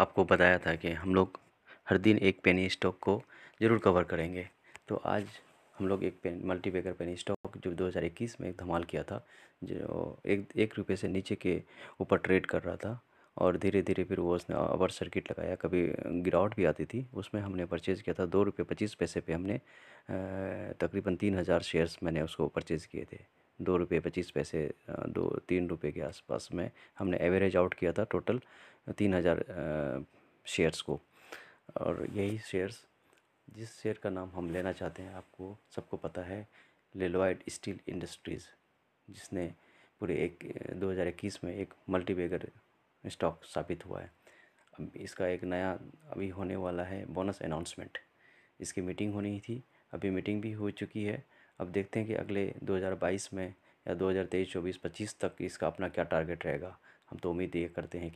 आपको बताया था कि हम लोग हर दिन एक पेनी स्टॉक को ज़रूर कवर करेंगे तो आज हम लोग एक pen multi multibagger penny stock जो 2021 में एक धमाल किया था जो एक एक रुपये से नीचे के ऊपर ट्रेड कर रहा था और धीरे धीरे फिर वो उसने अवर सर्किट लगाया कभी गिरावट भी आती थी उसमें हमने परचेज़ किया था दो रुपये पच्चीस पैसे पे हमने तकरीबन तीन हज़ार शेयर्स मैंने उसको परचेज़ किए थे दो रुपये पच्चीस पैसे दो तीन रुपये के आसपास में हमने एवरेज आउट किया था टोटल तीन हज़ार शेयर्स को और यही शेयर्स जिस शेयर का नाम हम लेना चाहते हैं आपको सबको पता है लेलोइड स्टील इंडस्ट्रीज़ जिसने पूरे एक 2021 में एक मल्टीबेगर स्टॉक साबित हुआ है अब इसका एक नया अभी होने वाला है बोनस अनाउंसमेंट इसकी मीटिंग होनी थी अभी मीटिंग भी हो चुकी है अब देखते हैं कि अगले 2022 में या 2023 24 25 तक इसका अपना क्या टारगेट रहेगा हम तो उम्मीद ये करते हैं कि